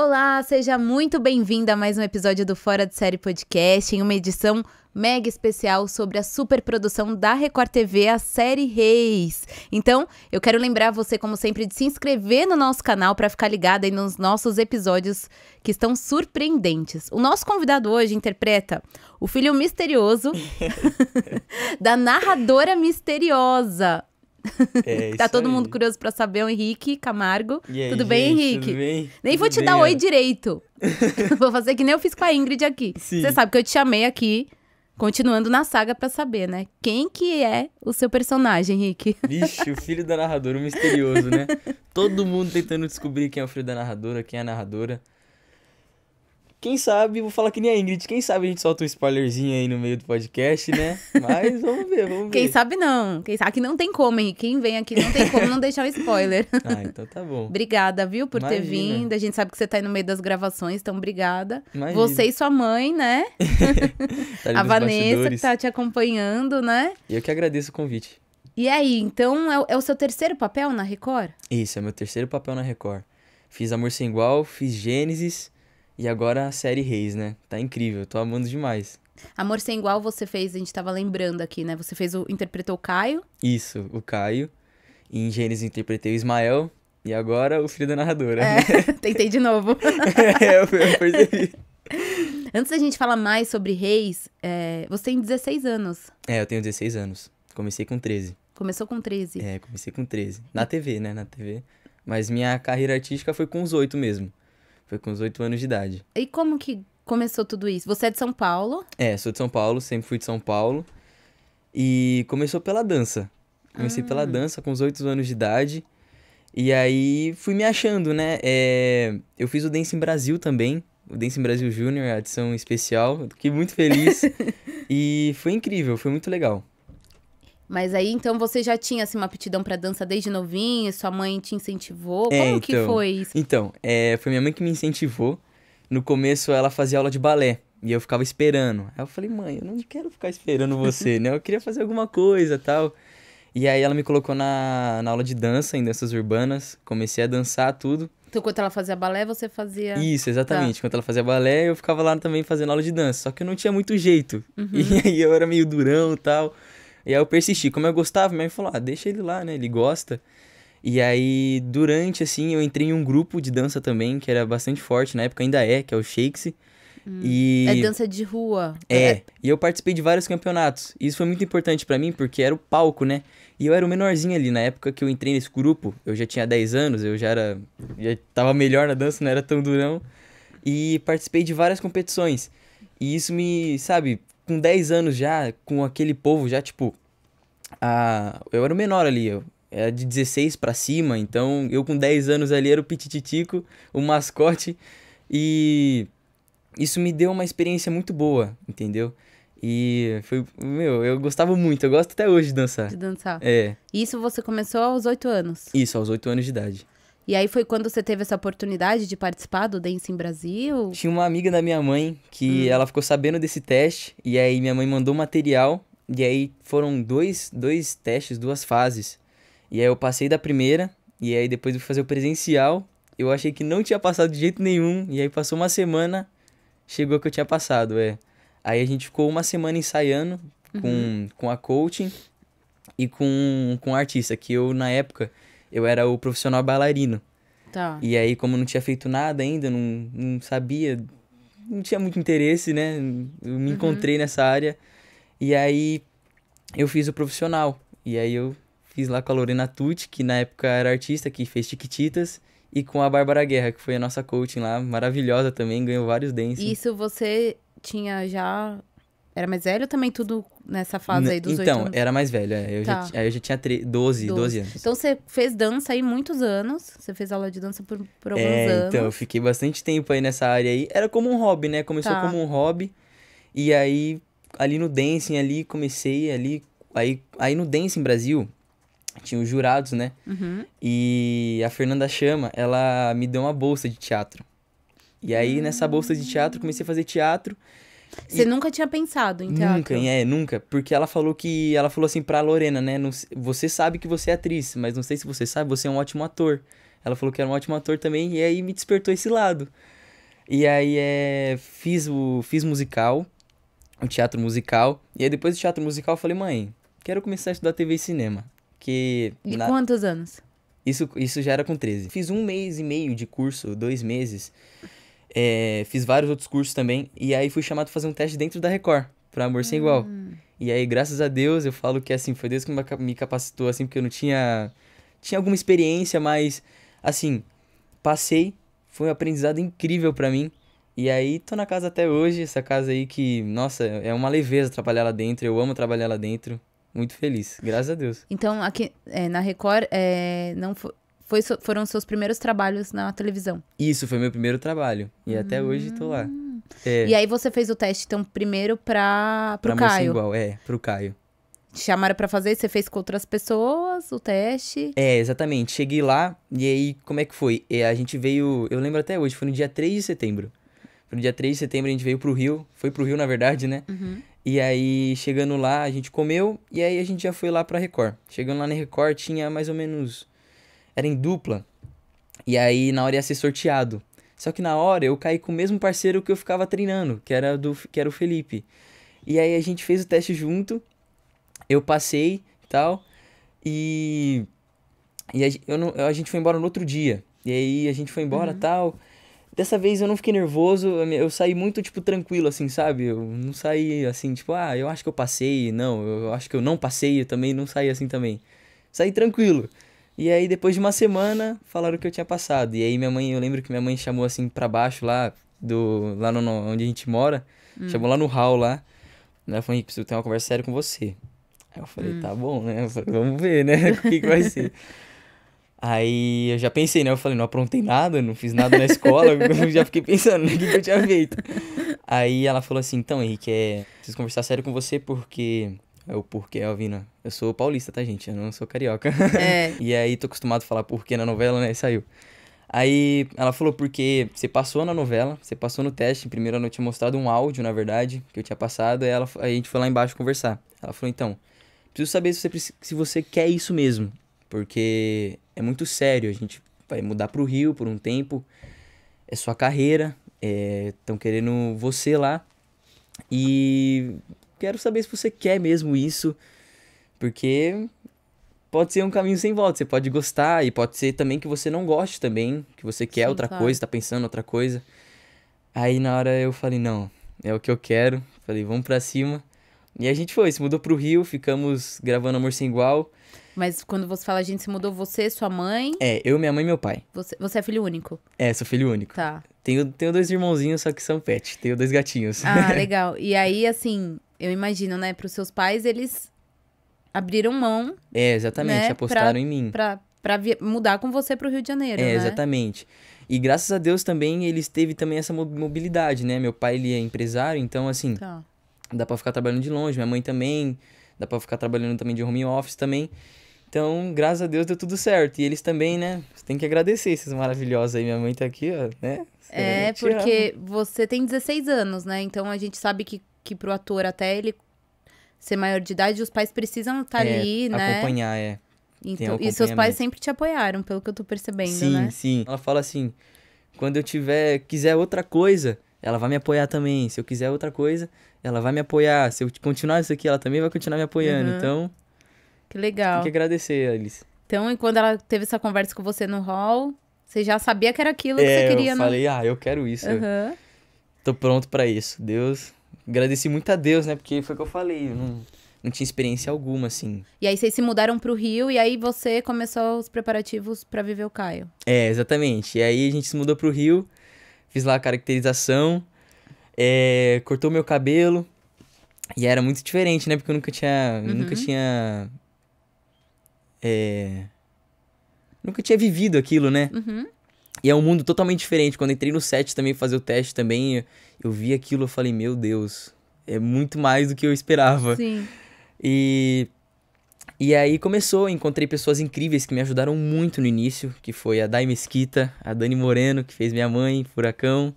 Olá, seja muito bem-vinda a mais um episódio do Fora de Série Podcast, em uma edição mega especial sobre a superprodução da Record TV, a série Reis. Então, eu quero lembrar você, como sempre, de se inscrever no nosso canal para ficar ligado aí nos nossos episódios que estão surpreendentes. O nosso convidado hoje interpreta o filho misterioso da narradora misteriosa, é, tá todo aí. mundo curioso para saber, é o Henrique Camargo. tudo gente, bem, Henrique? Tudo bem? Nem tudo vou te bem, dar oi direito. vou fazer que nem eu fiz com a Ingrid aqui. Sim. Você sabe que eu te chamei aqui, continuando na saga para saber, né? Quem que é o seu personagem, Henrique? Vixe, o filho da narradora, o misterioso, né? Todo mundo tentando descobrir quem é o filho da narradora, quem é a narradora. Quem sabe, vou falar que nem a Ingrid, quem sabe a gente solta um spoilerzinho aí no meio do podcast, né? Mas vamos ver, vamos ver. Quem sabe não. Quem sabe, aqui não tem como, Henrique. Quem vem aqui não tem como não deixar um spoiler. ah, então tá bom. obrigada, viu, por Imagina. ter vindo. A gente sabe que você tá aí no meio das gravações, então obrigada. Imagina. Você e sua mãe, né? tá a Vanessa bastidores. que tá te acompanhando, né? E Eu que agradeço o convite. E aí, então é, é o seu terceiro papel na Record? Isso, é meu terceiro papel na Record. Fiz Amor Sem Igual, fiz Gênesis e agora a série Reis, né? Tá incrível, tô amando demais. Amor Sem Igual você fez, a gente tava lembrando aqui, né? Você fez o. interpretou o Caio. Isso, o Caio. E em Gênesis interpretei o Ismael. E agora o filho da narradora. É, tentei de novo. é, eu, eu percebi. Antes da gente falar mais sobre reis, é, você tem 16 anos. É, eu tenho 16 anos. Comecei com 13. Começou com 13? É, comecei com 13. Na TV, né? Na TV. Mas minha carreira artística foi com os 8 mesmo. Foi com os oito anos de idade. E como que começou tudo isso? Você é de São Paulo? É, sou de São Paulo, sempre fui de São Paulo. E começou pela dança. Comecei ah. pela dança com os oito anos de idade. E aí fui me achando, né? É... eu fiz o Dance em Brasil também. O Dance em Brasil Júnior, a edição especial. Fiquei muito feliz. e foi incrível, foi muito legal. Mas aí, então, você já tinha, assim, uma aptidão para dança desde novinha? Sua mãe te incentivou? É, Como então, que foi isso? Então, é, foi minha mãe que me incentivou. No começo, ela fazia aula de balé. E eu ficava esperando. Aí eu falei, mãe, eu não quero ficar esperando você, né? Eu queria fazer alguma coisa tal. E aí ela me colocou na, na aula de dança, em danças urbanas. Comecei a dançar tudo. Então, quando ela fazia balé, você fazia. Isso, tá. exatamente. Tá. Quando ela fazia balé, eu ficava lá também fazendo aula de dança. Só que eu não tinha muito jeito. Uhum. E aí eu era meio durão e tal. E aí eu persisti. Como eu gostava, minha mãe falou: ah, deixa ele lá, né? Ele gosta. E aí, durante, assim, eu entrei em um grupo de dança também, que era bastante forte na época, ainda é, que é o Shakes. Hum, e... É dança de rua. É. é. E eu participei de vários campeonatos. E isso foi muito importante para mim, porque era o palco, né? E eu era o menorzinho ali. Na época que eu entrei nesse grupo, eu já tinha 10 anos, eu já era. Já tava melhor na dança, não era tão durão. E participei de várias competições. E isso me, sabe, com 10 anos já, com aquele povo já, tipo. A... Eu era o menor ali, eu era de 16 para cima, então eu com 10 anos ali era o petititico o mascote, e isso me deu uma experiência muito boa, entendeu? E foi, meu, eu gostava muito, eu gosto até hoje de dançar. De dançar. É. Isso você começou aos 8 anos? Isso, aos 8 anos de idade. E aí foi quando você teve essa oportunidade de participar do Dance em Brasil? Tinha uma amiga da minha mãe que hum. ela ficou sabendo desse teste, e aí minha mãe mandou material, e aí foram dois, dois testes, duas fases. E aí eu passei da primeira, e aí depois de fazer o presencial, eu achei que não tinha passado de jeito nenhum, e aí passou uma semana, chegou que eu tinha passado, é. Aí a gente ficou uma semana ensaiando com, uhum. com a coaching e com, com artista, que eu, na época, eu era o profissional bailarino. Tá. E aí, como não tinha feito nada ainda, não, não sabia, não tinha muito interesse, né? Eu me uhum. encontrei nessa área. E aí, eu fiz o profissional. E aí, eu fiz lá com a Lorena Tucci, que na época era artista, que fez Tiquititas. E com a Bárbara Guerra, que foi a nossa coaching lá, maravilhosa também, ganhou vários dentes. Isso você tinha já era mais velho também tudo nessa fase aí dos então, oito Então, anos? era mais velho, é. Eu, tá. já, eu já tinha 12, 12, 12 anos. Então você fez dança aí muitos anos, você fez aula de dança por, por alguns é, então, anos. Então, eu fiquei bastante tempo aí nessa área aí. Era como um hobby, né? Começou tá. como um hobby. E aí, ali no dancing, ali comecei, ali... Aí, aí no dancing Brasil, tinha os jurados, né? Uhum. E a Fernanda Chama, ela me deu uma bolsa de teatro. E aí, uhum. nessa bolsa de teatro, comecei a fazer teatro. Você e... nunca tinha pensado em teatro? Nunca, é, nunca. Porque ela falou que. Ela falou assim pra Lorena, né? Não, você sabe que você é atriz, mas não sei se você sabe, você é um ótimo ator. Ela falou que era um ótimo ator também, e aí me despertou esse lado. E aí é, fiz o fiz musical, o teatro musical. E aí depois do teatro musical eu falei, mãe, quero começar a estudar TV e cinema. Que. E na... quantos anos? Isso, isso já era com 13. Fiz um mês e meio de curso, dois meses. É, fiz vários outros cursos também. E aí fui chamado a fazer um teste dentro da Record, para Amor Sem hum. Igual. E aí, graças a Deus, eu falo que assim, foi Deus que me capacitou, assim, porque eu não tinha. Tinha alguma experiência, mas assim, passei. Foi um aprendizado incrível para mim. E aí, tô na casa até hoje, essa casa aí que, nossa, é uma leveza trabalhar lá dentro, eu amo trabalhar lá dentro. Muito feliz, graças a Deus. Então, aqui é, na Record, é, não foi, foi, foram seus primeiros trabalhos na televisão? Isso, foi meu primeiro trabalho. E hum. até hoje tô lá. É. E aí você fez o teste, então, primeiro pra, pro pra Caio. Para é, pro Caio. Te chamaram para fazer, você fez com outras pessoas o teste. É, exatamente. Cheguei lá e aí, como é que foi? É, a gente veio, eu lembro até hoje, foi no dia 3 de setembro. Foi no dia 3 de setembro a gente veio pro Rio, foi pro Rio na verdade, né? Uhum. E aí, chegando lá, a gente comeu e aí a gente já foi lá pra Record. Chegando lá na Record, tinha mais ou menos era em dupla. E aí na hora ia ser sorteado. Só que na hora eu caí com o mesmo parceiro que eu ficava treinando, que era do que era o Felipe. E aí a gente fez o teste junto. Eu passei, tal. E e a, eu não, a gente foi embora no outro dia. E aí a gente foi embora, uhum. tal. Dessa vez eu não fiquei nervoso, eu saí muito, tipo, tranquilo, assim, sabe? Eu não saí, assim, tipo, ah, eu acho que eu passei, não, eu acho que eu não passei, eu também não saí assim também. Saí tranquilo. E aí, depois de uma semana, falaram que eu tinha passado. E aí, minha mãe, eu lembro que minha mãe chamou assim para baixo lá, do lá no, onde a gente mora, hum. chamou lá no hall lá. Né? Ela falou: preciso ter uma conversa séria com você. Aí eu falei: hum. tá bom, né? Falei, Vamos ver, né? O que, que vai ser. Aí eu já pensei, né? Eu falei, não aprontei nada, não fiz nada na escola, eu já fiquei pensando no né? que, que eu tinha feito. Aí ela falou assim, então, Henrique, é, preciso conversar sério com você porque é o porquê, Alvina. Eu sou paulista, tá, gente? Eu não sou carioca. É. e aí tô acostumado a falar porquê na novela, né? E saiu. Aí ela falou, porque você passou na novela, você passou no teste, primeiro ela tinha mostrado um áudio, na verdade, que eu tinha passado, aí, ela, a gente foi lá embaixo conversar. Ela falou, então, preciso saber se você, se você quer isso mesmo, porque é muito sério, a gente vai mudar pro Rio por um tempo, é sua carreira, estão é, querendo você lá, e quero saber se você quer mesmo isso, porque pode ser um caminho sem volta. Você pode gostar e pode ser também que você não goste também, que você quer Sim, outra claro. coisa, tá pensando outra coisa. Aí na hora eu falei, não, é o que eu quero. Falei, vamos pra cima. E a gente foi, se mudou pro Rio, ficamos gravando Amor Sem Igual. Mas quando você fala a gente se mudou, você, sua mãe? É, eu, minha mãe e meu pai. Você, você é filho único? É, sou filho único. Tá. Tenho, tenho dois irmãozinhos, só que são pet. Tenho dois gatinhos. Ah, legal. E aí, assim, eu imagino, né? Para os seus pais, eles abriram mão. É, exatamente, né? apostaram pra, em mim. Pra, mudar com você para o Rio de Janeiro, É, né? exatamente. E graças a Deus também eles teve também essa mobilidade, né? Meu pai, ele é empresário, então assim, tá. dá para ficar trabalhando de longe. Minha mãe também, dá para ficar trabalhando também de home office também. Então, graças a Deus deu tudo certo. E eles também, né? Você tem que agradecer esses maravilhosos aí. Minha mãe tá aqui, ó, né? Você é, porque você tem 16 anos, né? Então a gente sabe que que pro ator até ele ser maior de idade, os pais precisam estar tá é, ali, né? Acompanhar, é. Então, e seus pais sempre te apoiaram, pelo que eu tô percebendo, sim, né? Sim, sim. Ela fala assim: quando eu tiver, quiser outra coisa, ela vai me apoiar também. Se eu quiser outra coisa, ela vai me apoiar. Se eu continuar isso aqui, ela também vai continuar me apoiando. Uhum. Então. Que legal. Tem que agradecer, Alice. Então, e quando ela teve essa conversa com você no hall, você já sabia que era aquilo é, que você queria, né? Eu falei, ah, eu quero isso. Uhum. tô pronto para isso. Deus agradeci muito a Deus, né? Porque foi o que eu falei, eu não, não tinha experiência alguma, assim. E aí vocês se mudaram pro Rio e aí você começou os preparativos para viver o Caio. É, exatamente. E aí a gente se mudou pro Rio, fiz lá a caracterização, é, cortou meu cabelo. E era muito diferente, né? Porque eu nunca tinha. Uhum. Nunca tinha. É, nunca tinha vivido aquilo, né? Uhum. E é um mundo totalmente diferente. Quando entrei no set também, fazer o teste também, eu vi aquilo eu falei, meu Deus, é muito mais do que eu esperava. Sim. E, e aí começou, encontrei pessoas incríveis que me ajudaram muito no início, que foi a Dai Mesquita, a Dani Moreno, que fez Minha Mãe, Furacão,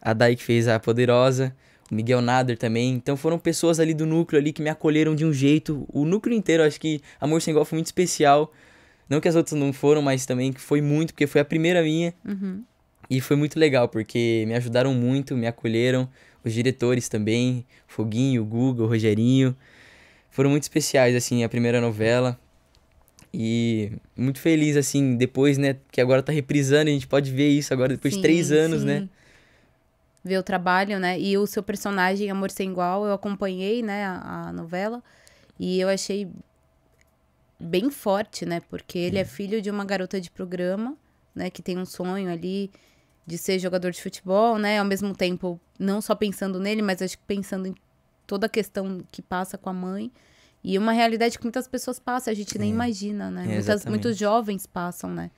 a Dai que fez A Poderosa, o Miguel Nader também. Então foram pessoas ali do núcleo ali que me acolheram de um jeito. O núcleo inteiro, acho que Amor Sem Igual foi muito especial não que as outras não foram, mas também que foi muito, porque foi a primeira minha. Uhum. E foi muito legal, porque me ajudaram muito, me acolheram. Os diretores também, Foguinho, Guga, Rogerinho. Foram muito especiais, assim, a primeira novela. E muito feliz, assim, depois, né? Que agora tá reprisando, a gente pode ver isso agora, depois sim, de três anos, sim. né? Ver o trabalho, né? E o seu personagem, Amor Sem Igual, eu acompanhei, né, a, a novela. E eu achei bem forte, né? Porque ele é filho de uma garota de programa, né? Que tem um sonho ali de ser jogador de futebol, né? Ao mesmo tempo, não só pensando nele, mas acho que pensando em toda a questão que passa com a mãe. E uma realidade que muitas pessoas passam, a gente nem é. imagina, né? É, muitas, muitos jovens passam, né?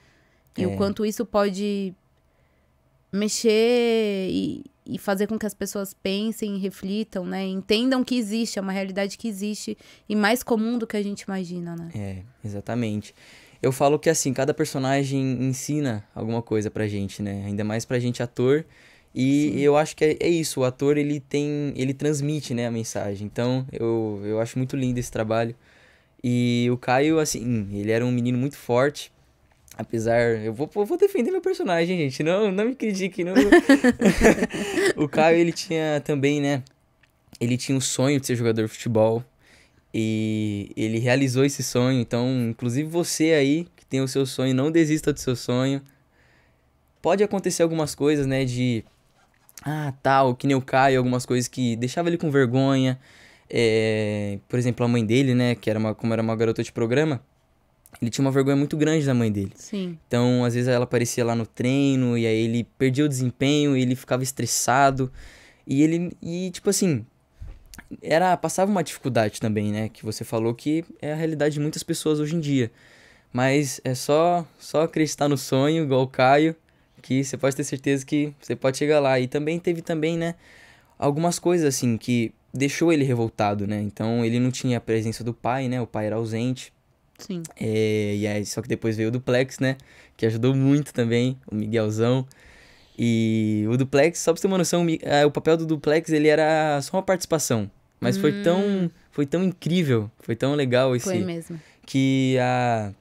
E é. o quanto isso pode mexer e, e fazer com que as pessoas pensem, reflitam, né? Entendam que existe, é uma realidade que existe e mais comum do que a gente imagina, né? É, exatamente. Eu falo que assim, cada personagem ensina alguma coisa pra gente, né? Ainda mais pra gente ator. E Sim. eu acho que é, é, isso, o ator ele tem, ele transmite, né, a mensagem. Então, eu, eu acho muito lindo esse trabalho. E o Caio, assim, ele era um menino muito forte, Apesar, eu vou, vou defender meu personagem, gente. Não, não me critique, não. o Caio, ele tinha também, né? Ele tinha o um sonho de ser jogador de futebol. E ele realizou esse sonho. Então, inclusive você aí que tem o seu sonho, não desista do seu sonho. Pode acontecer algumas coisas, né? De. Ah, tal, que nem o Caio, algumas coisas que deixava ele com vergonha. É, por exemplo, a mãe dele, né? Que era uma, como era uma garota de programa ele tinha uma vergonha muito grande da mãe dele. Sim. Então, às vezes ela aparecia lá no treino e aí ele perdia o desempenho, ele ficava estressado. E ele e tipo assim, era passava uma dificuldade também, né, que você falou que é a realidade de muitas pessoas hoje em dia. Mas é só só acreditar no sonho, igual o Caio, que você pode ter certeza que você pode chegar lá. E também teve também, né, algumas coisas assim que deixou ele revoltado, né? Então ele não tinha a presença do pai, né? O pai era ausente. Sim. É, e aí, só que depois veio o Duplex, né? Que ajudou muito também, o Miguelzão. E o Duplex, só pra você ter uma noção, o é, papel do Duplex, ele era só uma participação. Mas hum. foi tão foi tão incrível, foi tão legal esse... Foi mesmo. Que a,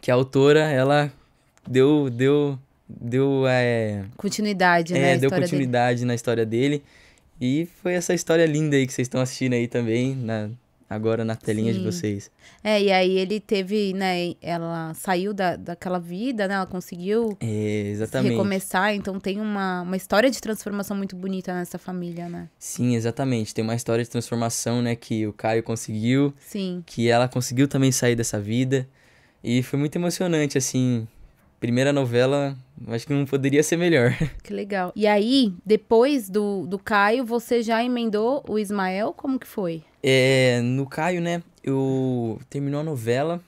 que a autora, ela deu... deu deu é, continuidade é, né, deu continuidade dele. na história dele e foi essa história linda aí que vocês estão assistindo aí também na agora na telinha Sim. de vocês. É, e aí ele teve, né, ela saiu da, daquela vida, né, ela conseguiu é, recomeçar, então tem uma, uma história de transformação muito bonita nessa família, né? Sim, exatamente, tem uma história de transformação, né, que o Caio conseguiu, Sim. que ela conseguiu também sair dessa vida, e foi muito emocionante, assim, primeira novela, acho que não poderia ser melhor. Que legal. E aí, depois do, do Caio, você já emendou o Ismael, como que foi? É, no Caio, né? Eu terminou a novela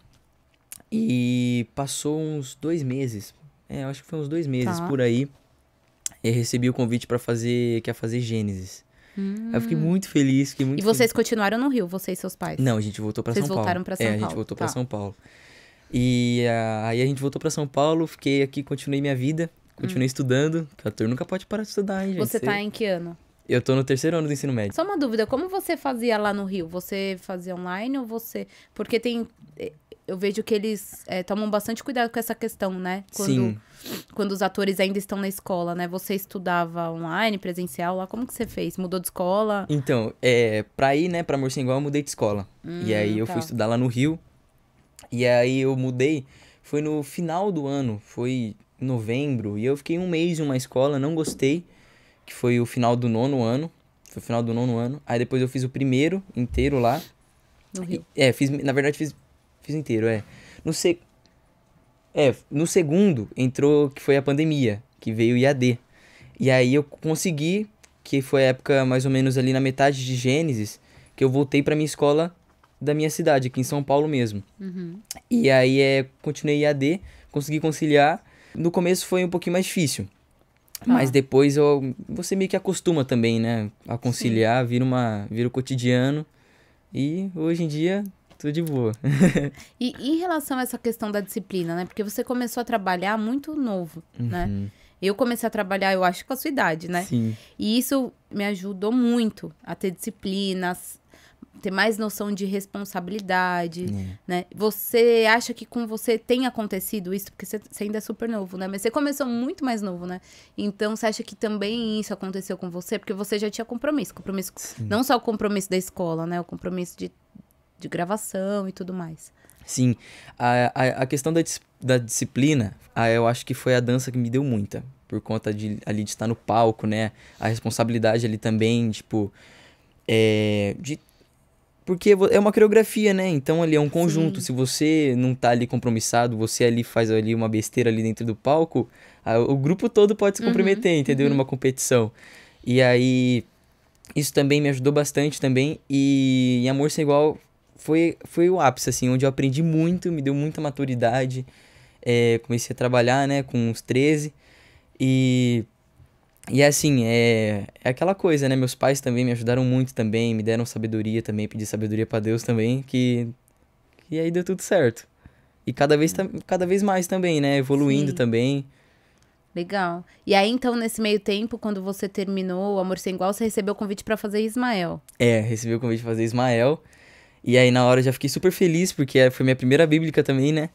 e passou uns dois meses. É, acho que foi uns dois meses tá. por aí. Eu recebi o convite para fazer, quer fazer Gênesis. Hum. Eu fiquei hum. muito feliz, fiquei muito E vocês feliz. continuaram no Rio, você e seus pais? Não, a gente voltou para São Paulo. Vocês voltaram para é, São é, Paulo. a gente voltou tá. para São Paulo. E uh, aí a gente voltou para São Paulo, fiquei aqui, continuei minha vida, continuei hum. estudando, O ator nunca pode parar de estudar, hein, gente. Você tá em que ano? Eu tô no terceiro ano do ensino médio. Só uma dúvida, como você fazia lá no Rio? Você fazia online ou você. Porque tem. Eh, eu vejo que eles é, tomam bastante cuidado com essa questão, né? Quando, Sim. Quando os atores ainda estão na escola, né? Você estudava online, presencial lá? Como que você fez? Mudou de escola? Então, é, pra ir, né, pra Morcingual, eu mudei de escola. Hum, e aí eu tá. fui estudar lá no Rio. E aí eu mudei. Foi no final do ano, foi novembro. E eu fiquei um mês em uma escola, não gostei que foi o final do nono ano. Foi o final do nono ano. Aí depois eu fiz o primeiro inteiro lá. No Rio. E, é, fiz, na verdade fiz, fiz inteiro, é. No se, é, no segundo entrou que foi a pandemia, que veio o IAD. E aí eu consegui, que foi a época mais ou menos ali na metade de Gênesis, que eu voltei para minha escola da minha cidade, aqui em São Paulo mesmo. Uhum. E aí é, continuei IAD, consegui conciliar. No começo foi um pouquinho mais difícil. Tá. Mas depois eu, você meio que acostuma também, né? A conciliar, vira, uma, vira o cotidiano. E hoje em dia, tudo de boa. e em relação a essa questão da disciplina, né? Porque você começou a trabalhar muito novo, né? uhum. né? Eu comecei a trabalhar, eu acho, com a sua idade, né? Sim. E isso me ajudou muito a ter disciplinas, ter mais noção de responsabilidade, é. né? Você acha que com você tem acontecido isso? Porque você, ainda é super novo, né? Mas você começou muito mais novo, né? Então, você acha que também isso aconteceu com você? Porque você já tinha compromisso. Compromisso Sim. não só o compromisso da escola, né? O compromisso de, de gravação e tudo mais. Sim. A, a, a questão da, da disciplina, a, eu acho que foi a dança que me deu muita. Por conta de, ali de estar no palco, né? A responsabilidade ali também, tipo... É, de porque é uma coreografia, né? Então ali é um conjunto. Sim. Se você não tá ali compromissado, você ali faz ali uma besteira ali dentro do palco, a, o grupo todo pode se uhum. comprometer, uhum. entendeu? Uhum. Numa competição. E aí isso também me ajudou bastante também e em Amor sem igual foi foi o ápice assim, onde eu aprendi muito, me deu muita maturidade. É, comecei a trabalhar, né, com uns 13 e e é assim, é, é aquela coisa, né? Meus pais também me ajudaram muito também, me deram sabedoria também, pedi sabedoria para Deus também, que. E aí deu tudo certo. E cada vez, cada vez mais também, né? Evoluindo Sim. também. Legal. E aí, então, nesse meio tempo, quando você terminou o Amor Sem Igual, você recebeu o convite para fazer Ismael. É, recebi o convite pra fazer Ismael. E aí, na hora, eu já fiquei super feliz, porque é, foi minha primeira bíblica também, né?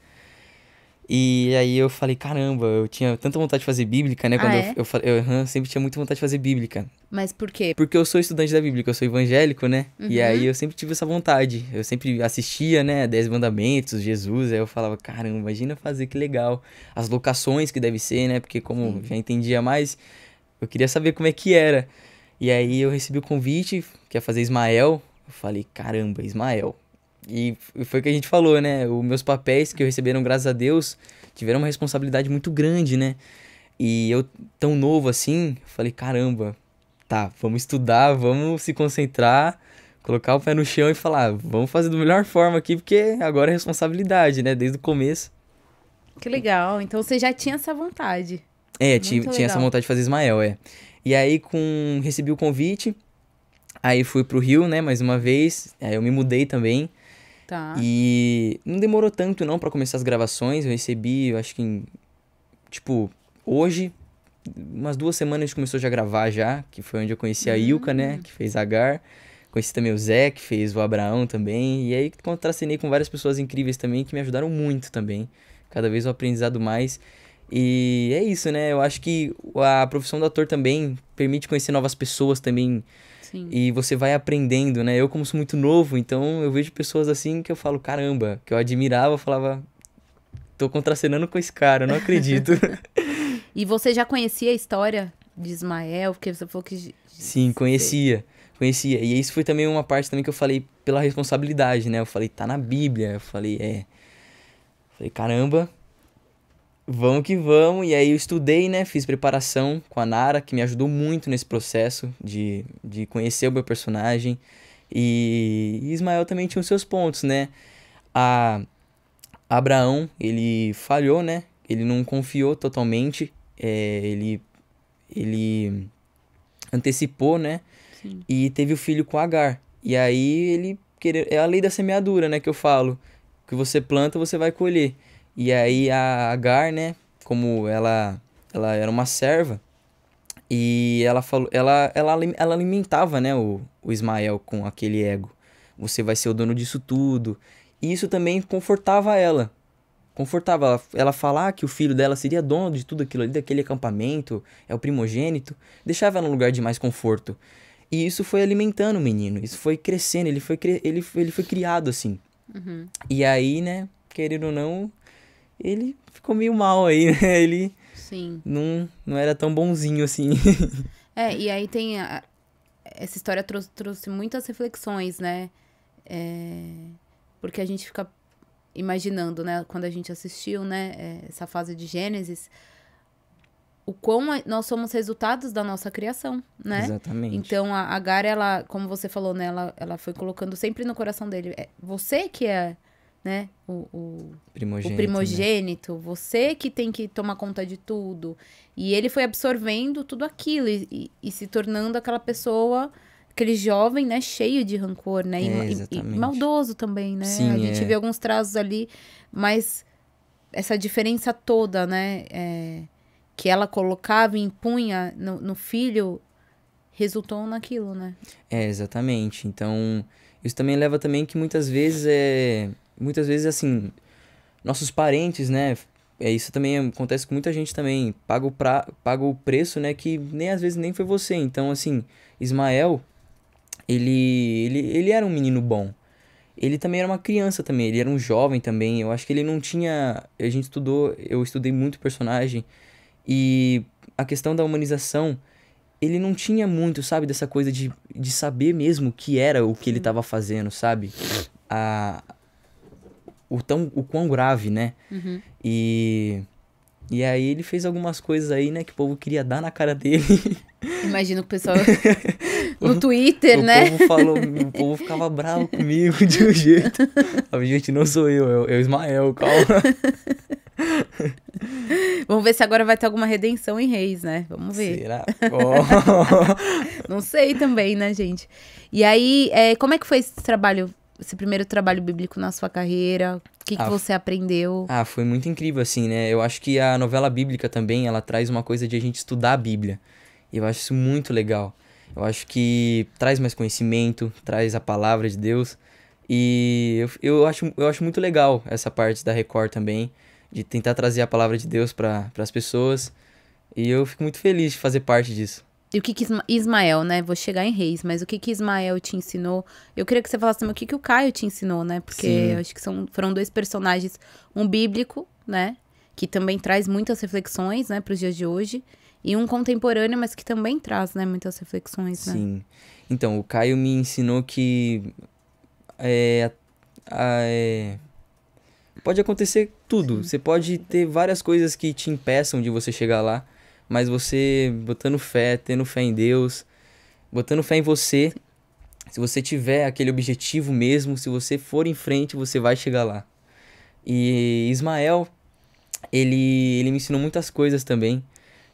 E aí eu falei, caramba, eu tinha tanta vontade de fazer bíblica, né? Ah, Quando ah, é? eu, eu, eu, eu, sempre tinha muita vontade de fazer bíblica. Mas por quê? Porque eu sou estudante da bíblica, eu sou evangélico, né? Uhum. E aí uhum. eu sempre tive essa vontade. Eu sempre assistia, né? Dez Mandamentos, Jesus. Aí eu falava, caramba, imagina fazer, que legal. As locações que deve ser, né? Porque como uhum. já entendia mais, eu queria saber como é que era. E aí eu recebi o convite, que ia é fazer Ismael. Eu falei, caramba, Ismael e foi o que a gente falou, né? Os meus papéis que eu receberam, graças a Deus, tiveram uma responsabilidade muito grande, né? E eu, tão novo assim, falei: caramba, tá, vamos estudar, vamos se concentrar, colocar o pé no chão e falar: vamos fazer da melhor forma aqui, porque agora é responsabilidade, né? Desde o começo. Que legal. Então você já tinha essa vontade. É, tinha, tinha essa vontade de fazer Ismael, é. E aí com recebi o convite, aí fui pro Rio, né, mais uma vez. Aí eu me mudei também. Tá. E não demorou tanto não para começar as gravações. Eu recebi, eu acho que em, tipo, hoje, umas duas semanas a gente começou já a gravar já, que foi onde eu conheci a Ilka, né, hum. que fez Agar. Conheci também o Zé, que fez o Abraão também. E aí contracenei com várias pessoas incríveis também que me ajudaram muito também. Cada vez um aprendizado mais. E é isso, né? Eu acho que a profissão do ator também permite conhecer novas pessoas também Sim. E você vai aprendendo, né? Eu, como sou muito novo, então eu vejo pessoas assim que eu falo, caramba, que eu admirava, falava, tô contracenando com esse cara, não acredito. e você já conhecia a história de Ismael? Porque você falou que. Sim, conhecia. Conhecia. E isso foi também uma parte também que eu falei pela responsabilidade, né? Eu falei, tá na Bíblia. Eu falei, é. Eu falei, caramba, vamos que vamos. E aí eu estudei, né? Fiz preparação com a Nara, que me ajudou muito nesse processo de, de conhecer o meu personagem. E, Ismael também tinha os seus pontos, né? A Abraão, ele falhou, né? Ele não confiou totalmente. É, ele, ele antecipou, né? Sim. E teve o filho com Agar. E aí ele... Querer, é a lei da semeadura, né? Que eu falo. Que você planta, você vai colher. E aí a Agar, né, como ela ela era uma serva e ela falou, ela ela, ela alimentava, né, o, o Ismael com aquele ego. Você vai ser o dono disso tudo. E isso também confortava ela. Confortava ela, ela falar que o filho dela seria dono de tudo aquilo ali, daquele acampamento, é o primogênito, deixava ela num lugar de mais conforto. E isso foi alimentando o menino, isso foi crescendo, ele foi, ele, ele foi criado assim. Uhum. E aí, né, querendo ou não, ele ficou meio mal aí, né? Ele Sim. Não, não era tão bonzinho assim. É, e aí tem. A, essa história trouxe, trouxe muitas reflexões, né? É, porque a gente fica imaginando, né? Quando a gente assistiu, né? É, essa fase de Gênesis. O quão nós somos resultados da nossa criação, né? Exatamente. Então, a Agar, ela, como você falou, né? Ela, ela foi colocando sempre no coração dele. É, você que é né? O, o, primogênito, o primogênito né? você que tem que tomar conta de tudo. E ele foi absorvendo tudo aquilo e, e, e se tornando aquela pessoa, aquele jovem, né? Cheio de rancor, né? É, e, e, maldoso também, né? Sim, A gente é. vê alguns traços ali, mas essa diferença toda, né? É, que ela colocava e impunha no, no filho resultou naquilo, né? É, exatamente. Então, isso também leva também que muitas vezes é muitas vezes, assim, nossos parentes, né? É, isso também acontece com muita gente também. Paga o, pra, paga o preço, né? Que nem às vezes nem foi você. Então, assim, Ismael, ele, ele, ele era um menino bom. Ele também era uma criança também, ele era um jovem também. Eu acho que ele não tinha. A gente estudou, eu estudei muito personagem. E a questão da humanização, ele não tinha muito, sabe, dessa coisa de, de saber mesmo o que era o que ele estava fazendo, sabe? A, o, tão, o quão grave, né? Uhum. E. E aí ele fez algumas coisas aí, né, que o povo queria dar na cara dele. Imagina o pessoal no Twitter, o, né? O povo falou, o povo ficava bravo comigo de um jeito. a gente, não sou eu, eu, é é o Ismael, calma. Vamos ver se agora vai ter alguma redenção em Reis, né? Vamos ver. Será? Oh. não sei também, né, gente? E aí, é, como é que foi esse trabalho esse primeiro trabalho bíblico na sua carreira? O que, que ah, você aprendeu? Ah, foi muito incrível, assim, né? Eu acho que a novela bíblica também, ela traz uma coisa de a gente estudar a Bíblia. Eu acho isso muito legal. Eu acho que traz mais conhecimento, traz a palavra de Deus. E eu, eu, acho, eu acho muito legal essa parte da Record também, de tentar trazer a palavra de Deus para as pessoas. E eu fico muito feliz de fazer parte disso. E o que, que Ismael, né? Vou chegar em Reis, mas o que, que Ismael te ensinou? Eu queria que você falasse também o que, que o Caio te ensinou, né? Porque Sim. eu acho que são, foram dois personagens, um bíblico, né? Que também traz muitas reflexões, né, para os dias de hoje. E um contemporâneo, mas que também traz, né, muitas reflexões, né? Sim. Então, o Caio me ensinou que. É, é, pode acontecer tudo. Você pode ter várias coisas que te impeçam de você chegar lá mas você botando fé, tendo fé em Deus, botando fé em você, se você tiver aquele objetivo mesmo, se você for em frente, você vai chegar lá. E Ismael, ele, ele me ensinou muitas coisas também.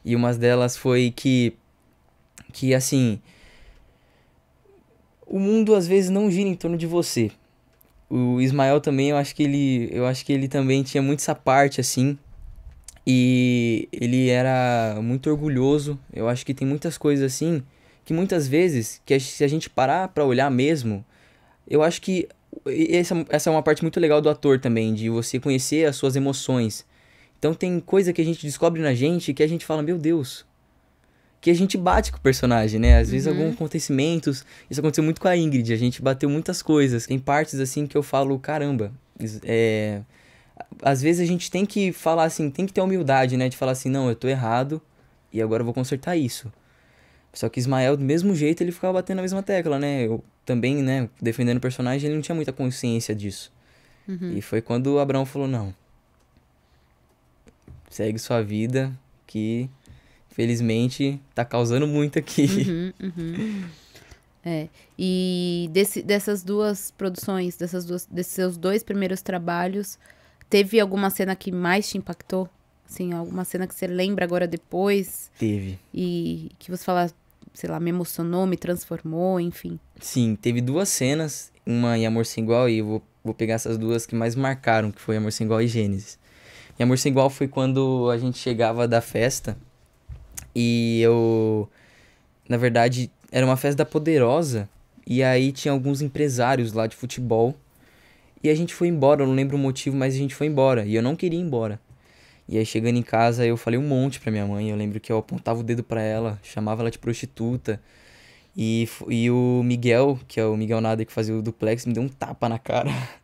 E uma delas foi que, que assim, o mundo às vezes não gira em torno de você. O Ismael também, eu acho que ele, eu acho que ele também tinha muito essa parte assim e ele era muito orgulhoso. Eu acho que tem muitas coisas assim que muitas vezes, que se a gente parar para olhar mesmo, eu acho que essa, essa é uma parte muito legal do ator também, de você conhecer as suas emoções. Então tem coisa que a gente descobre na gente que a gente fala, meu Deus. Que a gente bate com o personagem, né? Às uhum. vezes alguns acontecimentos. Isso aconteceu muito com a Ingrid, a gente bateu muitas coisas. Tem partes assim que eu falo, caramba, é, às vezes a gente tem que falar assim, tem que ter humildade, né? De falar assim, não, eu tô errado e agora eu vou consertar isso. Só que Ismael, do mesmo jeito, ele ficava batendo na mesma tecla, né? Eu também, né, defendendo o personagem, ele não tinha muita consciência disso. Uhum. E foi quando o Abraão falou, não. Segue sua vida, que felizmente tá causando muito aqui. Uhum, uhum. É. E desse, dessas duas produções, dessas duas, desses seus dois primeiros trabalhos, Teve alguma cena que mais te impactou? Assim, alguma cena que você lembra agora depois? Teve. E que você fala, sei lá, me emocionou, me transformou, enfim. Sim, teve duas cenas, uma em Amor Sem Igual, e eu vou, vou pegar essas duas que mais marcaram, que foi Amor Sem Igual e Gênesis. E Amor Sem Igual foi quando a gente chegava da festa e eu. Na verdade, era uma festa da Poderosa, e aí tinha alguns empresários lá de futebol e a gente foi embora, eu não lembro o motivo, mas a gente foi embora. E eu não queria ir embora. E aí chegando em casa eu falei um monte pra minha mãe. Eu lembro que eu apontava o dedo para ela, chamava ela de prostituta. E, e o Miguel, que é o Miguel Nada que fazia o duplex, me deu um tapa na cara.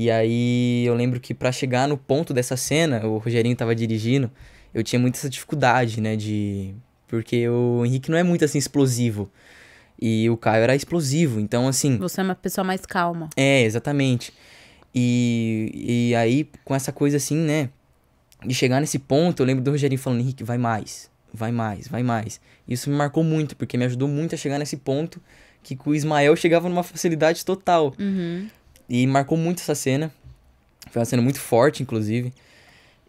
E aí eu lembro que para chegar no ponto dessa cena, o Rogerinho tava dirigindo, eu tinha muita essa dificuldade, né, de porque o Henrique não é muito assim explosivo. E o Caio era explosivo, então assim. Você é uma pessoa mais calma. É, exatamente. E, e aí, com essa coisa assim, né? De chegar nesse ponto, eu lembro do Rogerinho falando: Henrique, vai mais, vai mais, vai mais. Isso me marcou muito, porque me ajudou muito a chegar nesse ponto que o Ismael chegava numa facilidade total. Uhum. E marcou muito essa cena. Foi uma cena muito forte, inclusive.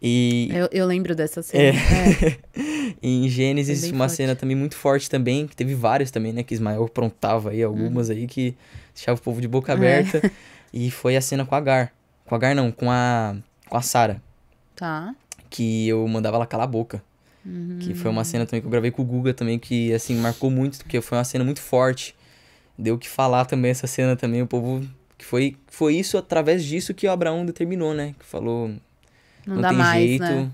E... Eu, eu lembro dessa cena. É. É. em Gênesis, é uma forte. cena também muito forte também, que teve várias também, né? Que Ismael aprontava aí algumas hum. aí que deixava o povo de boca aberta. É. E foi a cena com a Agar. Com a Agar não, com a, com a Sara. Tá. Que eu mandava ela calar a boca. Uhum. Que foi uma cena também que eu gravei com o Guga também, que assim, marcou muito, porque foi uma cena muito forte. Deu que falar também essa cena também, o povo... Que foi, foi isso, através disso que o Abraão determinou, né? Que falou, não, não dá tem mais, jeito. Né?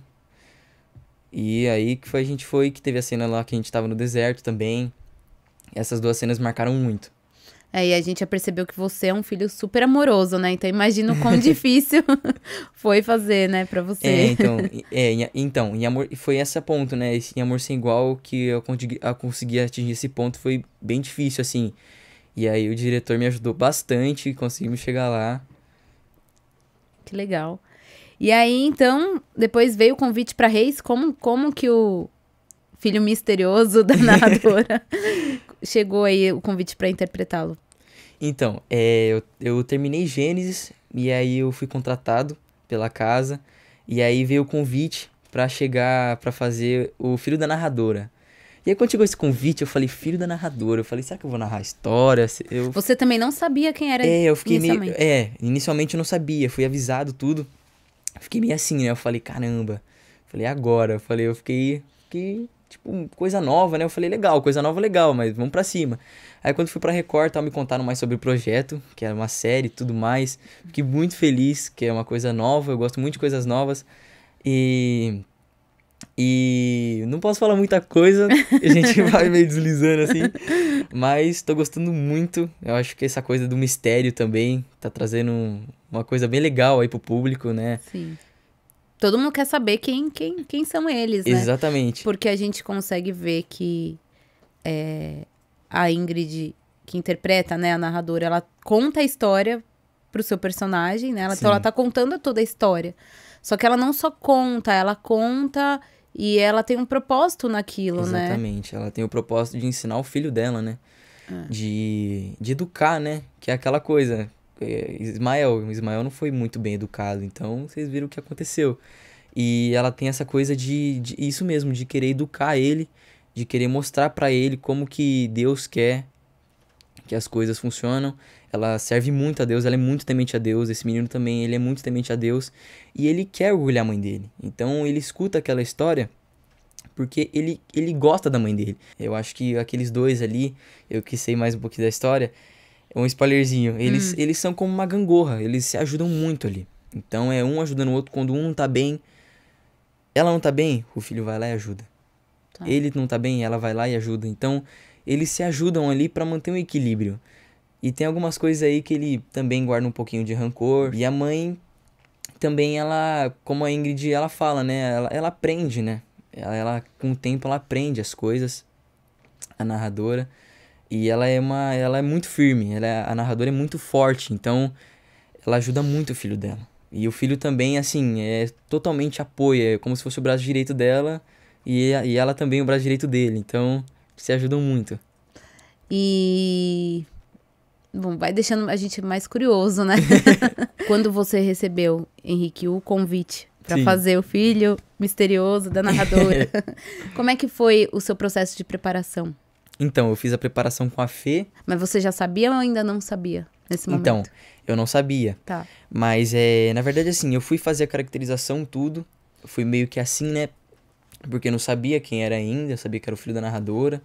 E aí que foi, a gente foi, que teve a cena lá que a gente tava no deserto também. Essas duas cenas marcaram muito. É, e a gente já percebeu que você é um filho super amoroso, né? Então imagina o quão difícil foi fazer, né, pra você. É, então, é, então em amor, foi esse ponto, né? Esse em amor sem igual que eu consegui, eu consegui atingir esse ponto foi bem difícil, assim. E aí o diretor me ajudou bastante, conseguimos chegar lá. Que legal. E aí, então, depois veio o convite para Reis, como, como que o filho misterioso da narradora chegou aí o convite para interpretá-lo? Então, é, eu, eu terminei Gênesis e aí eu fui contratado pela casa e aí veio o convite para chegar para fazer o filho da narradora. E aí quando chegou esse convite, eu falei, filho da narradora, eu falei, será que eu vou narrar a história? Eu... Você também não sabia quem era é, eu fiquei inicialmente. Meio, é, inicialmente eu não sabia, fui avisado tudo. Fiquei meio assim, né? Eu falei, caramba. Falei, agora. Eu falei, eu fiquei, fiquei tipo, coisa nova, né? Eu falei, legal, coisa nova, legal, mas vamos pra cima. Aí quando fui pra Record, tal, me contaram mais sobre o projeto, que era uma série e tudo mais. Fiquei muito feliz, que é uma coisa nova, eu gosto muito de coisas novas. E e não posso falar muita coisa, a gente vai meio deslizando assim. Mas tô gostando muito. Eu acho que essa coisa do mistério também tá trazendo uma coisa bem legal aí pro público, né? Sim. Todo mundo quer saber quem, quem, quem são eles, né? Exatamente. Porque a gente consegue ver que é, a Ingrid, que interpreta, né, a narradora, ela conta a história pro seu personagem, né? Ela, então ela tá contando toda a história. Só que ela não só conta, ela conta e ela tem um propósito naquilo, Exatamente. né? Exatamente. Ela tem o propósito de ensinar o filho dela, né? É. De, de educar, né? Que é aquela coisa. É, Ismael, Ismael não foi muito bem educado, então vocês viram o que aconteceu. E ela tem essa coisa de, de isso mesmo, de querer educar ele, de querer mostrar para ele como que Deus quer que as coisas funcionam ela serve muito a Deus, ela é muito temente a Deus, esse menino também, ele é muito temente a Deus, e ele quer orgulhar a mãe dele. Então ele escuta aquela história porque ele, ele gosta da mãe dele. Eu acho que aqueles dois ali, eu que sei mais um pouquinho da história, é um spoilerzinho, eles, hum. eles são como uma gangorra, eles se ajudam muito ali. Então é um ajudando o outro, quando um não tá bem, ela não tá bem, o filho vai lá e ajuda. Tá. Ele não tá bem, ela vai lá e ajuda. Então eles se ajudam ali para manter um equilíbrio. E tem algumas coisas aí que ele também guarda um pouquinho de rancor. E a mãe também, ela, como a Ingrid ela fala, né? Ela, ela aprende, né? Ela, ela, com o tempo, ela aprende as coisas, a narradora. E ela é uma. Ela é muito firme. Ela é, a narradora é muito forte. Então, ela ajuda muito o filho dela. E o filho também, assim, é totalmente apoia. É como se fosse o braço direito dela e, e ela também o braço direito dele. Então, se ajudam muito. E Bom, vai deixando a gente mais curioso, né? Quando você recebeu, Henrique, o convite para fazer o filho misterioso da narradora, como é que foi o seu processo de preparação? Então, eu fiz a preparação com a Fê. Mas você já sabia ou ainda não sabia nesse momento? Então, eu não sabia. Tá. Mas, é, na verdade, assim, eu fui fazer a caracterização, tudo. fui meio que assim, né? Porque eu não sabia quem era ainda, eu sabia que era o filho da narradora.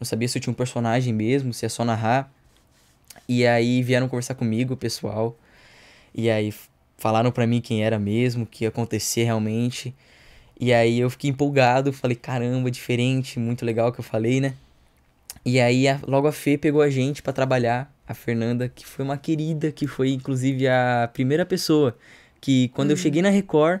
Não sabia se eu tinha um personagem mesmo, se é só narrar. E aí vieram conversar comigo, pessoal. E aí falaram para mim quem era mesmo, o que ia acontecer realmente. E aí eu fiquei empolgado, falei, caramba, diferente, muito legal que eu falei, né? E aí a, logo a Fê pegou a gente para trabalhar, a Fernanda, que foi uma querida, que foi inclusive a primeira pessoa que quando uhum. eu cheguei na Record,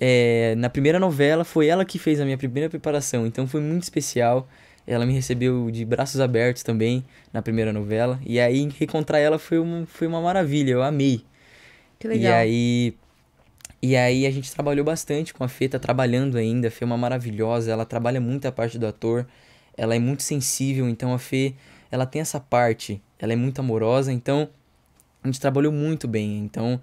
é, na primeira novela, foi ela que fez a minha primeira preparação. Então foi muito especial. Ela me recebeu de braços abertos também na primeira novela. E aí reencontrar ela foi, um, foi uma maravilha, eu amei. Que legal. E aí, e aí a gente trabalhou bastante com a Fê, tá trabalhando ainda. A Fê é uma maravilhosa, ela trabalha muito a parte do ator. Ela é muito sensível, então a Fê, ela tem essa parte. Ela é muito amorosa, então a gente trabalhou muito bem. Então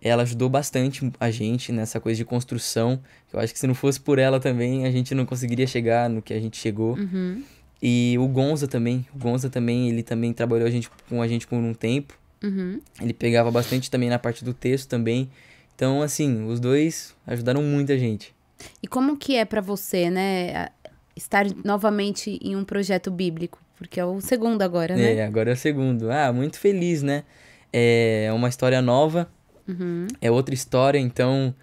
ela ajudou bastante a gente nessa coisa de construção. Eu acho que se não fosse por ela também, a gente não conseguiria chegar no que a gente chegou. Uhum. E o Gonza também. O Gonza também, ele também trabalhou a gente, com a gente por um tempo. Uhum. Ele pegava bastante também na parte do texto também. Então, assim, os dois ajudaram muito a gente. E como que é para você, né, estar novamente em um projeto bíblico? Porque é o segundo agora, né? É, agora é o segundo. Ah, muito feliz, né? É uma história nova, Uhum. É outra história, então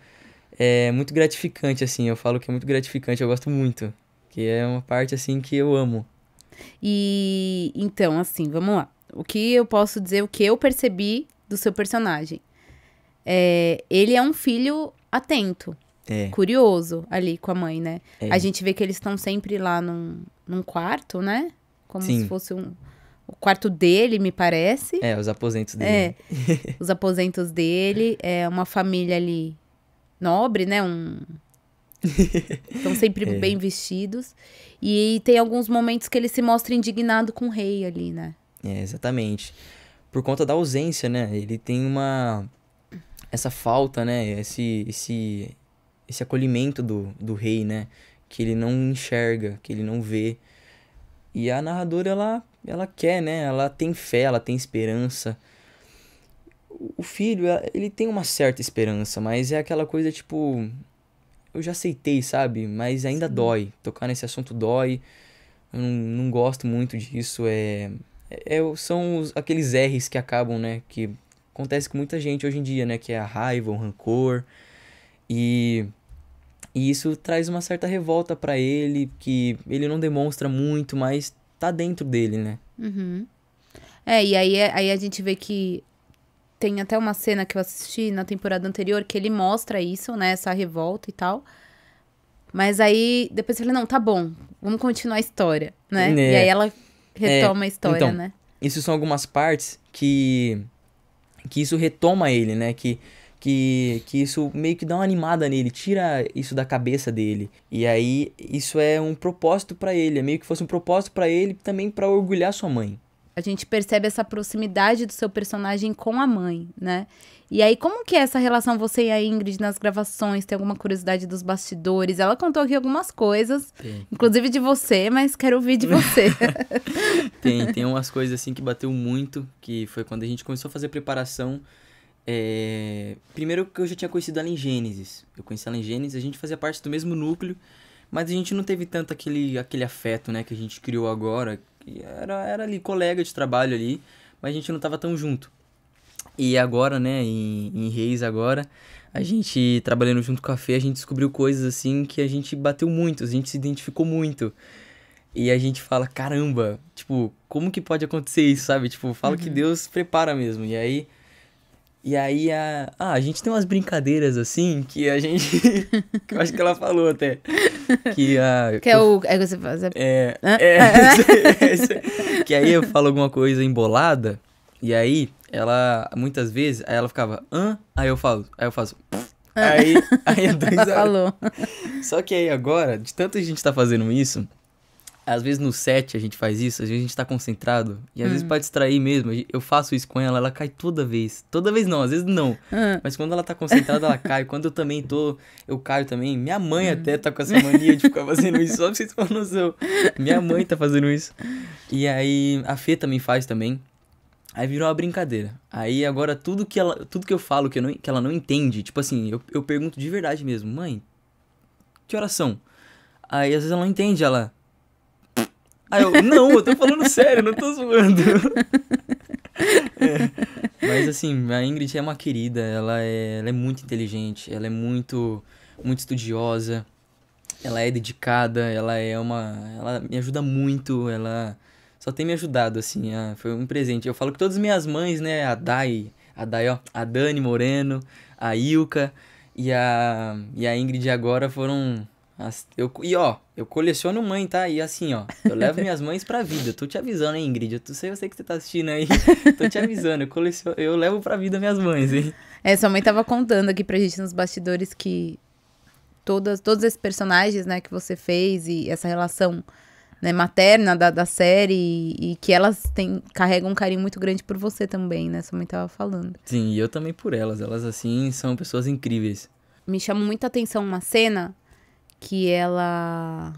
é muito gratificante, assim. Eu falo que é muito gratificante, eu gosto muito. Que é uma parte, assim, que eu amo. E então, assim, vamos lá. O que eu posso dizer, o que eu percebi do seu personagem? É, ele é um filho atento, é. curioso ali com a mãe, né? É. A gente vê que eles estão sempre lá num, num quarto, né? Como Sim. se fosse um, o quarto dele, me parece. É, os aposentos dele. É, os aposentos dele, é uma família ali nobre, né? Um Estão sempre é. bem vestidos. E tem alguns momentos que ele se mostra indignado com o rei ali, né? É, exatamente. Por conta da ausência, né? Ele tem uma. Essa falta, né? Esse, esse, esse acolhimento do, do rei, né? Que ele não enxerga, que ele não vê. E a narradora, ela, ela quer, né? Ela tem fé, ela tem esperança. O filho, ele tem uma certa esperança, mas é aquela coisa tipo. Eu já aceitei, sabe? Mas ainda Sim. dói. Tocar nesse assunto dói. Eu não, não gosto muito disso. É, é, é são os, aqueles R's que acabam, né? Que acontece com muita gente hoje em dia, né? Que é a raiva, o rancor. E e isso traz uma certa revolta para ele, que ele não demonstra muito, mas tá dentro dele, né? Uhum. É, e aí, aí a gente vê que tem até uma cena que eu assisti na temporada anterior que ele mostra isso, né? Essa revolta e tal. Mas aí depois ele não, tá bom, vamos continuar a história, né? É, e aí ela retoma é, a história, então, né? Isso são algumas partes que que isso retoma ele, né? Que que, que isso meio que dá uma animada nele, tira isso da cabeça dele. E aí isso é um propósito para ele, é meio que fosse um propósito para ele também para orgulhar sua mãe. A gente percebe essa proximidade do seu personagem com a mãe, né? E aí, como que é essa relação você e a Ingrid nas gravações? Tem alguma curiosidade dos bastidores? Ela contou aqui algumas coisas, tem. inclusive de você, mas quero ouvir de você. tem, tem umas coisas assim que bateu muito, que foi quando a gente começou a fazer preparação é... Primeiro que eu já tinha conhecido ela em Gênesis. Eu conheci ela em Gênesis, a gente fazia parte do mesmo núcleo, mas a gente não teve tanto aquele, aquele afeto, né, que a gente criou agora. Era, era ali colega de trabalho ali, mas a gente não tava tão junto. E agora, né, em, em Reis agora, a gente trabalhando junto com a Fê, a gente descobriu coisas assim que a gente bateu muito, a gente se identificou muito. E a gente fala, caramba, tipo, como que pode acontecer isso, sabe? Tipo, fala uhum. que Deus prepara mesmo. E aí e aí a. Ah, a gente tem umas brincadeiras assim que a gente. que eu acho que ela falou até. Que a. Que é o. É você faz. É. É. que aí eu falo alguma coisa embolada. E aí ela. Muitas vezes. Aí ela ficava. Hã? Aí eu falo. Aí eu faço. Aí, aí a Dani falou. Só que aí agora, de tanto a gente tá fazendo isso, às vezes no set a gente faz isso, às vezes a gente tá concentrado. E às hum. vezes pra distrair mesmo, eu faço isso com ela, ela cai toda vez. Toda vez não, às vezes não. Ah. Mas quando ela tá concentrada, ela cai. Quando eu também tô, eu caio também. Minha mãe hum. até tá com essa mania de ficar fazendo isso, só pra vocês terem noção. Minha mãe tá fazendo isso. E aí, a Fê também faz também. Aí virou uma brincadeira. Aí agora tudo que ela, tudo que eu falo que, eu não, que ela não entende, tipo assim, eu, eu pergunto de verdade mesmo, mãe, que oração? Aí às vezes ela não entende, ela Aí eu, não, eu tô falando sério, não tô zoando. É. Mas assim, a Ingrid é uma querida, ela é, ela é muito inteligente, ela é muito, muito estudiosa, ela é dedicada, ela é uma. Ela me ajuda muito, ela só tem me ajudado, assim, a, foi um presente. Eu falo que todas as minhas mães, né, a Dai, a Dai, ó, a Dani Moreno, a Ilka e a, e a Ingrid agora foram eu, e ó, eu coleciono mãe, tá? E assim, ó, eu levo minhas mães pra vida. Eu tô te avisando, hein, Ingrid? Eu tô, sei, eu sei que você tá assistindo aí. Tô te avisando, eu, coleciono, eu levo pra vida minhas mães, hein? É, sua mãe tava contando aqui pra gente nos bastidores que todas, todos esses personagens, né, que você fez e essa relação né, materna da, da série e, e, que elas têm, carregam um carinho muito grande por você também, né? Sua mãe tava falando. Sim, e eu também por elas. Elas, assim, são pessoas incríveis. Me chamou muita atenção uma cena que ela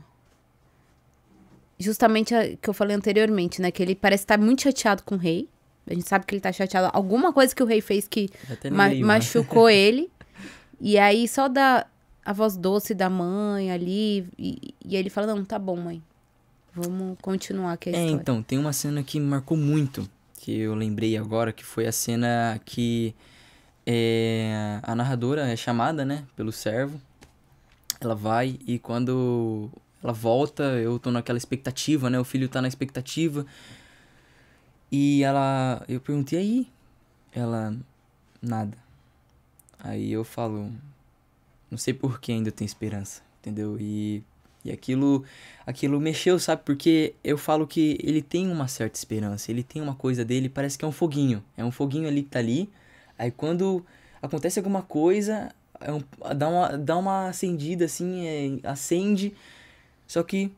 justamente a, que eu falei anteriormente, né, que ele parece estar tá muito chateado com o rei. A gente sabe que ele tá chateado alguma coisa que o rei fez que é ma meio, né? machucou né? ele. E aí só da a voz doce da mãe ali e, e ele fala: "Não, tá bom, mãe. Vamos continuar aqui a é, história. então, tem uma cena que marcou muito, que eu lembrei agora, que foi a cena que é, a narradora é chamada, né, pelo servo, ela vai e quando ela volta, eu tô naquela expectativa, né? O filho tá na expectativa. E ela. Eu perguntei aí. Ela. Nada. Aí eu falo. Não sei por que ainda tem esperança, entendeu? E. E aquilo, aquilo mexeu, sabe? Porque eu falo que ele tem uma certa esperança, ele tem uma coisa dele, parece que é um foguinho. É um foguinho ali que tá ali. Aí quando acontece alguma coisa, é, dá, uma, dá uma acendida assim, é, acende. Só que,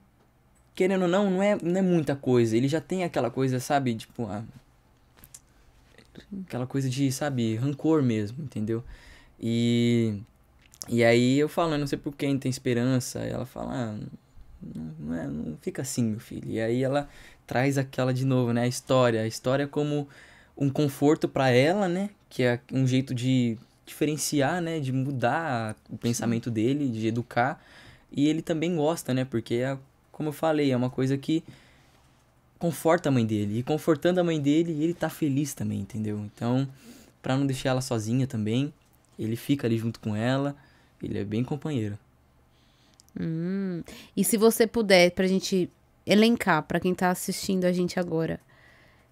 querendo ou não, não é, não é muita coisa. Ele já tem aquela coisa, sabe? Tipo, a, aquela coisa de, sabe, rancor mesmo, entendeu? E, e aí eu falo, eu não sei por quem tem esperança. Ela fala, ah, não, não, é, não fica assim, meu filho. E aí ela traz aquela de novo, né? A história. A história como um conforto para ela, né? Que é um jeito de diferenciar, né, de mudar o pensamento dele, de educar. E ele também gosta, né, porque é, como eu falei, é uma coisa que conforta a mãe dele. E confortando a mãe dele, ele tá feliz também, entendeu? Então, para não deixar ela sozinha também, ele fica ali junto com ela. Ele é bem companheiro. Hum. E se você puder, pra gente elencar, para quem tá assistindo a gente agora,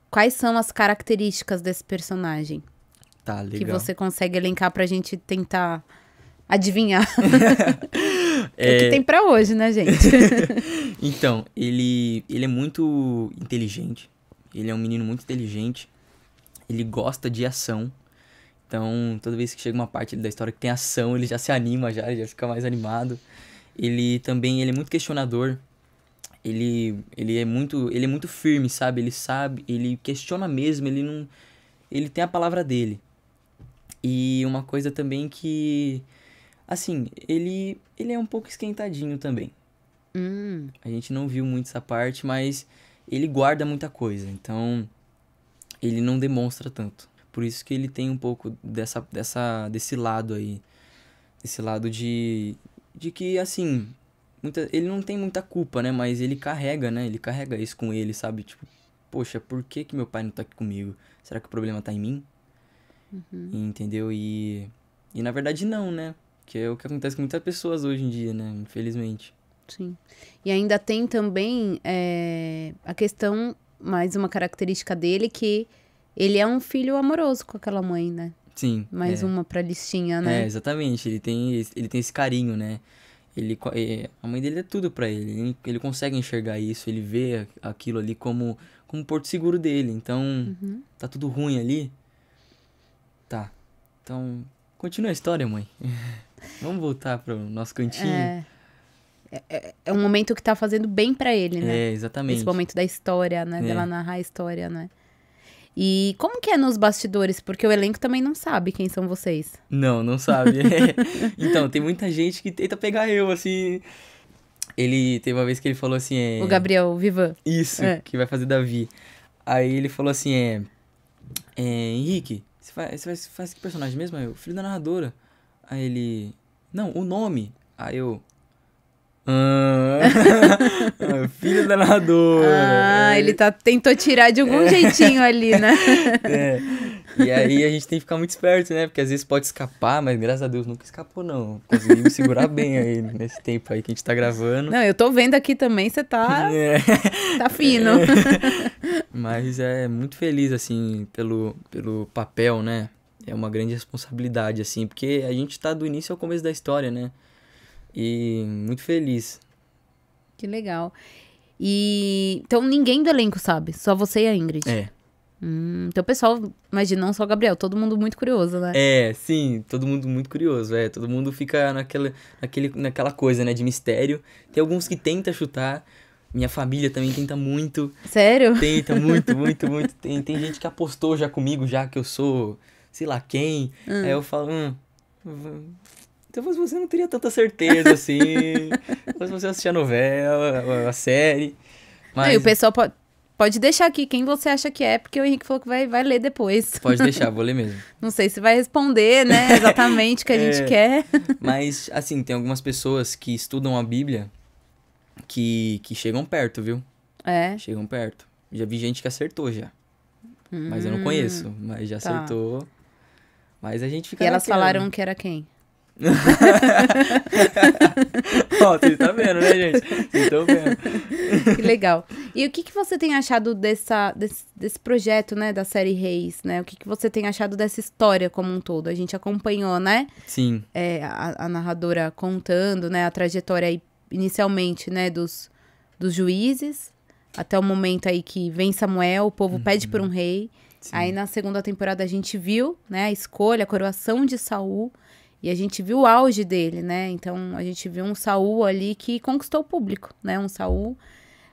quais são as características desse personagem? Tá, legal. Que você consegue elencar pra gente tentar adivinhar. é... O que é. tem para hoje, né, gente? então, ele, ele é muito inteligente. Ele é um menino muito inteligente. Ele gosta de ação. Então, toda vez que chega uma parte da história que tem ação, ele já se anima, já, ele já fica mais animado. Ele também ele é muito questionador. Ele, ele é muito ele é muito firme, sabe? Ele sabe, ele questiona mesmo, ele não ele tem a palavra dele. E uma coisa também que. Assim, ele, ele é um pouco esquentadinho também. Hum. A gente não viu muito essa parte, mas ele guarda muita coisa. Então, ele não demonstra tanto. Por isso que ele tem um pouco dessa, dessa, desse lado aí. Desse lado de. De que, assim. Muita, ele não tem muita culpa, né? Mas ele carrega, né? Ele carrega isso com ele, sabe? Tipo, poxa, por que, que meu pai não tá aqui comigo? Será que o problema tá em mim? Uhum. Entendeu? E, e na verdade não, né? Que é o que acontece com muitas pessoas hoje em dia, né? Infelizmente. Sim. E ainda tem também é, a questão, mais uma característica dele, que ele é um filho amoroso com aquela mãe, né? Sim. Mais é. uma pra listinha, né? É, exatamente. Ele tem, ele tem esse carinho, né? Ele, é, a mãe dele é tudo para ele. ele. consegue enxergar isso, ele vê aquilo ali como, como um porto seguro dele. Então, uhum. tá tudo ruim ali, então, continua a história, mãe. Vamos voltar para o nosso cantinho. É, é, é um momento que tá fazendo bem para ele, né? É, exatamente. Esse momento da história, né? É. Dela narrar a história, né? E como que é nos bastidores? Porque o elenco também não sabe quem são vocês. Não, não sabe. então, tem muita gente que tenta pegar eu, assim. Ele teve uma vez que ele falou assim. É... O Gabriel Vivan. Isso, é. que vai fazer Davi. Aí ele falou assim: é, é Henrique, você faz, você faz, faz que personagem mesmo? Aí eu, filho da narradora. Aí ele. Não, o nome. Aí eu. Ah, filho da narradora. Ah, é. ele tá, tentou tirar de algum é. jeitinho ali, né? É. E aí a gente tem que ficar muito esperto, né? Porque às vezes pode escapar, mas graças a Deus nunca escapou, não. Consegui me segurar bem aí nesse tempo aí que a gente tá gravando. Não, eu tô vendo aqui também, você tá. É. Tá fino. É. Mas é muito feliz, assim, pelo, pelo papel, né? É uma grande responsabilidade, assim, porque a gente tá do início ao começo da história, né? E muito feliz. Que legal. E então ninguém do elenco sabe, só você e a Ingrid. É. Hum, então, pessoal, imagina, não só o Gabriel, todo mundo muito curioso, né? É, sim, todo mundo muito curioso, é. Todo mundo fica naquela, naquele, naquela coisa, né, de mistério. Tem alguns que tenta chutar, minha família também tenta muito. Sério? Tenta muito, muito, muito. Tem, tem gente que apostou já comigo, já que eu sou, sei lá quem. Hum. Aí eu falo, hum, talvez hum, então, você não teria tanta certeza assim. talvez você assistir a novela, a, a série. Mas... Não, e o pessoal pode Pode deixar aqui quem você acha que é, porque o Henrique falou que vai, vai ler depois. Pode deixar, vou ler mesmo. Não sei se vai responder, né, exatamente o que a é, gente quer. Mas, assim, tem algumas pessoas que estudam a Bíblia que, que chegam perto, viu? É. Chegam perto. Já vi gente que acertou já. mas eu não hum, conheço, mas já tá. acertou. Mas a gente fica. E elas naquela, né? falaram que era quem? Ó, vocês estão tá vendo, né, gente? Vocês estão vendo. Que legal. E o que, que você tem achado dessa, desse, desse projeto, né, da série Reis, né? O que, que você tem achado dessa história como um todo? A gente acompanhou, né? Sim. É, a, a narradora contando, né, a trajetória aí, inicialmente, né, dos, dos juízes, até o momento aí que vem Samuel, o povo uhum. pede por uhum. um rei. Sim. Aí na segunda temporada a gente viu, né, a escolha, a coroação de Saul e a gente viu o auge dele, né? Então a gente viu um Saul ali que conquistou o público, né? Um Saul.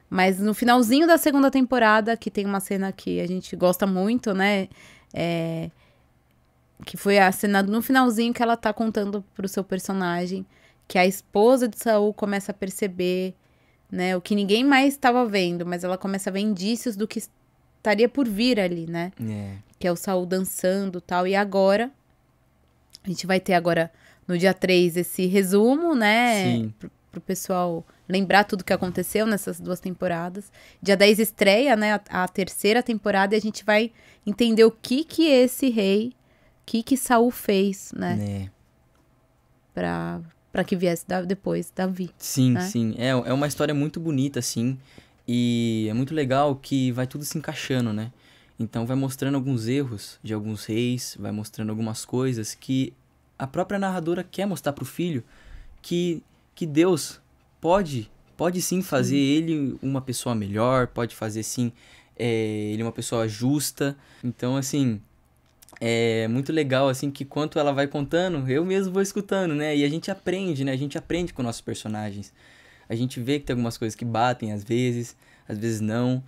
Mas no finalzinho da segunda temporada, que tem uma cena que a gente gosta muito, né? É... Que foi a cena no finalzinho que ela tá contando pro seu personagem que a esposa de Saul começa a perceber, né? O que ninguém mais estava vendo, mas ela começa a ver indícios do que estaria por vir ali, né? É. Que é o Saul dançando tal. E agora a gente vai ter agora, no dia 3, esse resumo, né? Sim. Pro, pro pessoal lembrar tudo que aconteceu nessas duas temporadas. Dia 10 estreia, né? A, a terceira temporada e a gente vai entender o que que esse rei, o que que Saul fez, né? É. Pra, pra que viesse da, depois Davi. Sim, né? sim. É, é uma história muito bonita, assim. E é muito legal que vai tudo se encaixando, né? Então vai mostrando alguns erros de alguns reis, vai mostrando algumas coisas que a própria narradora quer mostrar para o filho que que Deus pode pode sim fazer sim. ele uma pessoa melhor, pode fazer sim é, ele uma pessoa justa. Então assim é muito legal assim que quanto ela vai contando, eu mesmo vou escutando, né? E a gente aprende, né? A gente aprende com nossos personagens. A gente vê que tem algumas coisas que batem às vezes, às vezes não.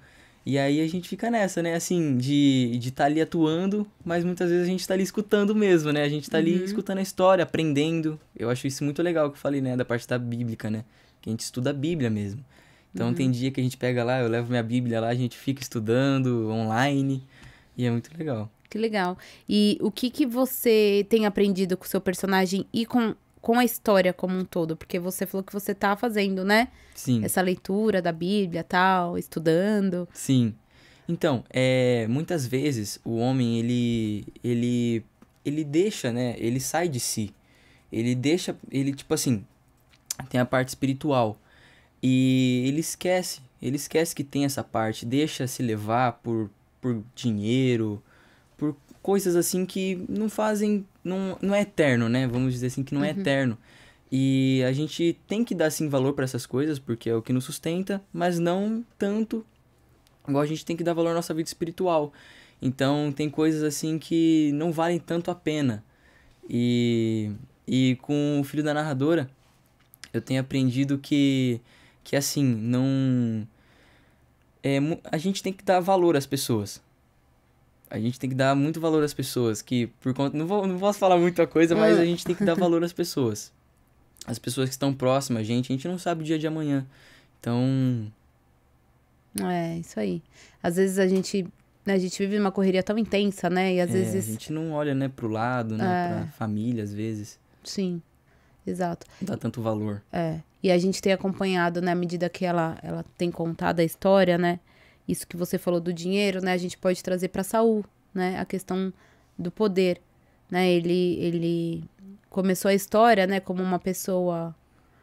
E aí a gente fica nessa, né? Assim, de estar de tá ali atuando, mas muitas vezes a gente está ali escutando mesmo, né? A gente está ali uhum. escutando a história, aprendendo. Eu acho isso muito legal que eu falei, né? Da parte da bíblica, né? Que a gente estuda a Bíblia mesmo. Então uhum. tem dia que a gente pega lá, eu levo minha Bíblia lá, a gente fica estudando online. E é muito legal. Que legal. E o que que você tem aprendido com o seu personagem e com com a história como um todo, porque você falou que você tá fazendo, né? Sim. Essa leitura da Bíblia, tal, estudando. Sim. Então, é, muitas vezes o homem ele ele ele deixa, né? Ele sai de si. Ele deixa, ele tipo assim, tem a parte espiritual e ele esquece, ele esquece que tem essa parte, deixa se levar por por dinheiro, coisas assim que não fazem. Não, não é eterno, né? Vamos dizer assim que não é uhum. eterno. E a gente tem que dar sim valor para essas coisas, porque é o que nos sustenta, mas não tanto igual a gente tem que dar valor à nossa vida espiritual. Então, tem coisas assim que não valem tanto a pena. E, e com o filho da narradora, eu tenho aprendido que, que assim, não. É, a gente tem que dar valor às pessoas a gente tem que dar muito valor às pessoas, que por conta. Não, vou, não posso falar muita coisa, mas a gente tem que dar valor às pessoas. As pessoas que estão próximas a gente, a gente não sabe o dia de amanhã. Então. É, isso aí. Às vezes a gente. Né, a gente vive uma correria tão intensa, né? E às é, vezes. A gente não olha, né, pro lado, né? É. Pra família, às vezes. Sim. Exato. Não dá tanto valor. É. E a gente tem acompanhado, na né, medida que ela, ela tem contado a história, né? isso que você falou do dinheiro, né? A gente pode trazer para Saul, né? A questão do poder, né? Ele ele começou a história, né, como uma pessoa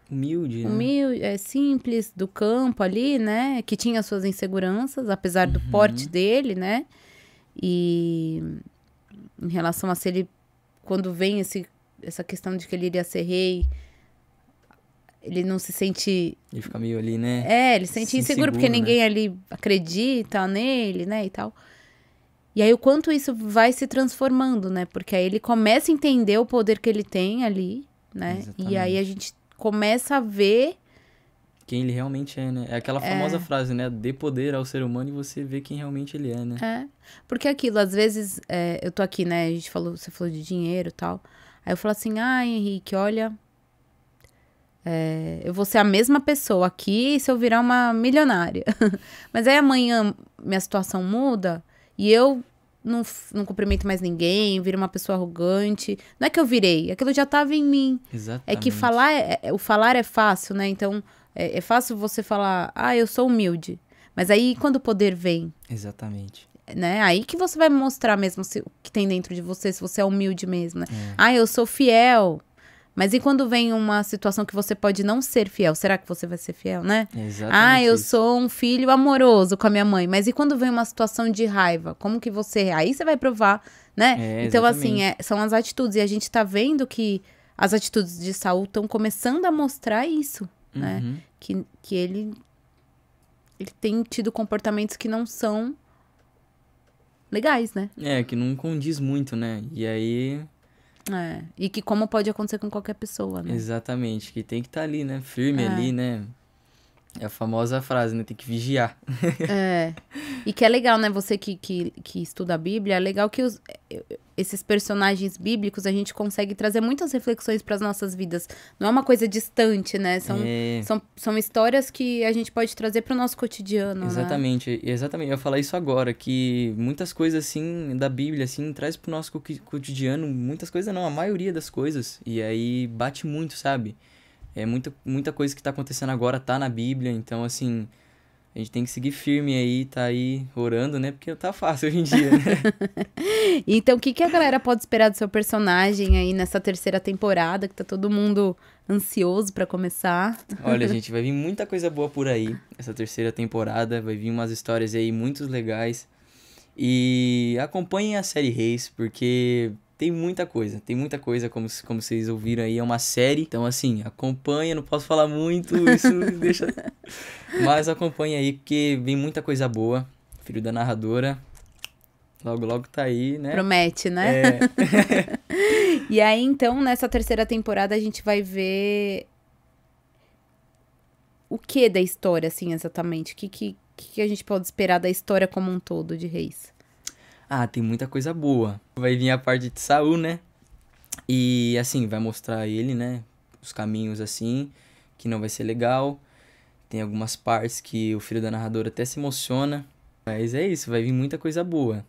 humilde, né? humilde, né? é simples, do campo ali, né, que tinha suas inseguranças, apesar do uhum. porte dele, né? E em relação a se ele quando vem esse essa questão de que ele iria ser rei, ele não se sente. Ele fica meio ali, né? É, ele se sente inseguro, porque né? ninguém ali acredita nele, né? E tal. E aí o quanto isso vai se transformando, né? Porque aí ele começa a entender o poder que ele tem ali, né? Exatamente. E aí a gente começa a ver quem ele realmente é, né? É aquela é. famosa é. frase, né? Dê poder ao ser humano e você vê quem realmente ele é, né? É. Porque é aquilo, às vezes, é, eu tô aqui, né? A gente falou, você falou de dinheiro e tal. Aí eu falo assim, ah, Henrique, olha, é, eu vou ser a mesma pessoa aqui se eu virar uma milionária. Mas aí amanhã minha situação muda e eu não, não cumprimento mais ninguém, viro uma pessoa arrogante. Não é que eu virei, aquilo é já estava em mim. Exatamente. É que falar é, é, o falar é fácil, né? Então é, é fácil você falar, ah, eu sou humilde. Mas aí quando o poder vem. Exatamente né? Aí que você vai mostrar mesmo se, o que tem dentro de você, se você é humilde mesmo, né? É. Ah, eu sou fiel. Mas e quando vem uma situação que você pode não ser fiel? Será que você vai ser fiel, né? Exatamente ah, eu isso. sou um filho amoroso com a minha mãe. Mas e quando vem uma situação de raiva? Como que você. Aí você vai provar, né? É, então, assim, é, são as atitudes. E a gente tá vendo que as atitudes de Saul estão começando a mostrar isso, né? uhum. né? Que, que ele, ele tem tido comportamentos que não são legais, né? É, que não condiz muito, né? E aí é, e que como pode acontecer com qualquer pessoa, né? Exatamente, que tem que estar tá ali, né? Firme é. ali, né? É a famosa frase, né? Tem que vigiar. É. E que é legal, né? Você que, que, que estuda a Bíblia, é legal que os, esses personagens bíblicos, a gente consegue trazer muitas reflexões para as nossas vidas. Não é uma coisa distante, né? São, é... são, são histórias que a gente pode trazer para o nosso cotidiano. Né? Exatamente, né? exatamente. Eu ia falar isso agora, que muitas coisas assim da Bíblia, assim, traz para o nosso cotidiano, muitas coisas não, a maioria das coisas. E aí bate muito, sabe? É muita, muita coisa que está acontecendo agora tá na Bíblia, então assim a gente tem que seguir firme aí, tá aí orando, né? Porque tá fácil hoje em dia, né? então, o que, que a galera pode esperar do seu personagem aí nessa terceira temporada, que tá todo mundo ansioso para começar? Olha, gente, vai vir muita coisa boa por aí, essa terceira temporada, vai vir umas histórias aí muito legais. E acompanhem a série Reis, porque tem muita coisa, tem muita coisa, como, como vocês ouviram aí, é uma série. Então, assim, acompanha, não posso falar muito, isso deixa. Mas acompanha aí, porque vem muita coisa boa. Filho da narradora. Logo, logo tá aí, né? Promete, né? É. e aí, então, nessa terceira temporada, a gente vai ver. O que da história, assim, exatamente? O que, que, que a gente pode esperar da história como um todo de Reis? ah, tem muita coisa boa. Vai vir a parte de Saul, né? E assim, vai mostrar ele, né? Os caminhos assim, que não vai ser legal. Tem algumas partes que o filho da narradora até se emociona. Mas é isso, vai vir muita coisa boa.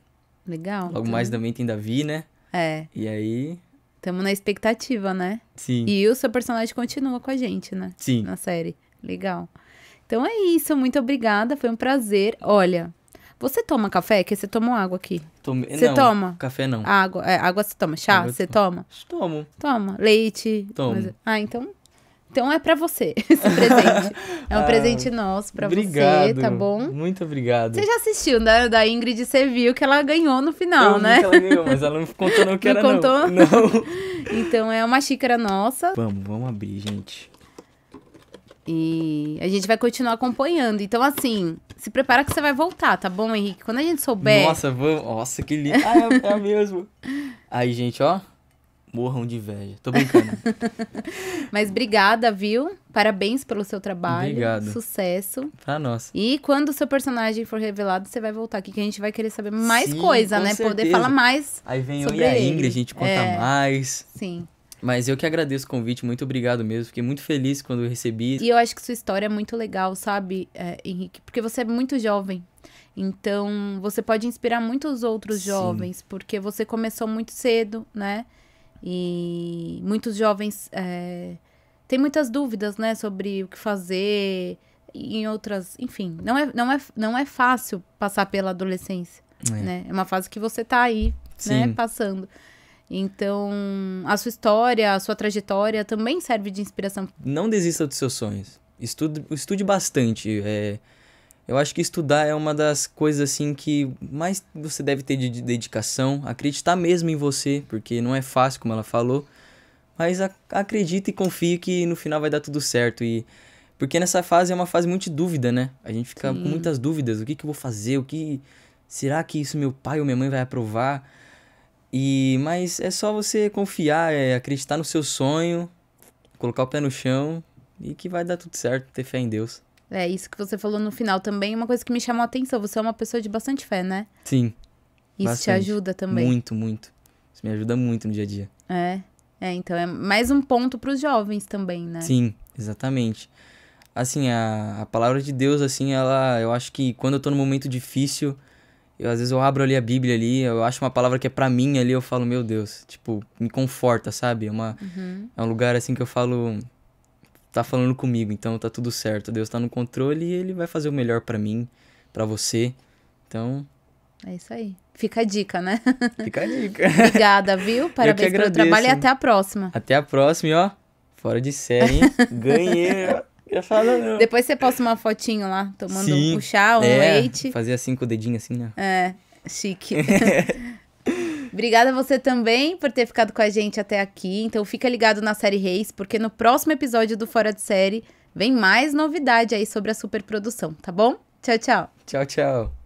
Legal. Logo então... mais também tem Davi, né? É. E aí. Estamos na expectativa, né? Sim. E o seu personagem continua com a gente, né? Sim. Na série. Legal. Então é isso, muito obrigada, foi um prazer. Olha, você toma café? Que você tomou água aqui. Tome... Você não, toma? Café não. Água, é, água você toma. Chá água você toma? Tomo. Toma. Leite? Tomo. Mas... Ah, então... Então é para você esse presente. É um ah, presente nosso para você, tá bom? Muito obrigado. Você já assistiu né, da Ingrid, você viu que ela ganhou no final, eu né? Vi que ela ganhou, mas ela não contou não que não era contou? não. Não. Então é uma xícara nossa. Vamos, vamos abrir, gente. E a gente vai continuar acompanhando. Então, assim, se prepara que você vai voltar, tá bom, Henrique? Quando a gente souber. Nossa, vamos. Nossa, que lindo. Ah, é, é mesmo. Aí, gente, ó. Morram de inveja. Tô brincando. Mas obrigada, viu? Parabéns pelo seu trabalho. Obrigado. Sucesso. Pra nós. E quando o seu personagem for revelado, você vai voltar aqui, que a gente vai querer saber mais Sim, coisa, né? Certeza. Poder falar mais. Aí vem eu e a Ingrid, ele. a gente conta é... mais. Sim. Mas eu que agradeço o convite, muito obrigado mesmo. Fiquei muito feliz quando eu recebi. E eu acho que sua história é muito legal, sabe, é, Henrique? Porque você é muito jovem. Então, você pode inspirar muitos outros Sim. jovens, porque você começou muito cedo, né? E muitos jovens é, têm muitas dúvidas, né, sobre o que fazer em outras, enfim, não é, não é, não é fácil passar pela adolescência, é. né? É uma fase que você tá aí, né, Sim. né, passando. Então, a sua história, a sua trajetória também serve de inspiração. Não desista dos seus sonhos. Estude, estude bastante. É, eu acho que estudar é uma das coisas assim que mais você deve ter de dedicação, acreditar mesmo em você, porque não é fácil, como ela falou. Mas a, acredita e confie que no final vai dar tudo certo e porque nessa fase é uma fase muito de dúvida, né? A gente fica Sim. com muitas dúvidas, o que que eu vou fazer? O que será que isso meu pai ou minha mãe vai aprovar? E mas é só você confiar, é, acreditar no seu sonho, colocar o pé no chão e que vai dar tudo certo, ter fé em Deus. É, isso que você falou no final também, é uma coisa que me chamou a atenção, você é uma pessoa de bastante fé, né? Sim. Isso bastante. te ajuda também. Muito, muito. Isso me ajuda muito no dia a dia. É. É, então é mais um ponto para os jovens também, né? Sim, exatamente. Assim, a, a palavra de Deus, assim, ela, eu acho que quando eu estou num momento difícil, eu às vezes eu abro ali a Bíblia ali, eu acho uma palavra que é para mim ali, eu falo, meu Deus, tipo, me conforta, sabe? É uma uhum. é um lugar assim que eu falo tá falando comigo, então tá tudo certo. Deus tá no controle e ele vai fazer o melhor para mim, para você. Então, é isso aí. Fica a dica, né? Fica a dica. Obrigada, viu? Parabéns pelo trabalho e até a próxima. Até a próxima, e ó, fora de série, hein? Ganhei. não. Depois você posta uma fotinho lá, tomando Sim, um chá, um é, leite. Fazia assim com o dedinho assim, né? É, chique. Obrigada a você também por ter ficado com a gente até aqui. Então fica ligado na série Reis, porque no próximo episódio do Fora de Série vem mais novidade aí sobre a superprodução, tá bom? Tchau, tchau. Tchau, tchau.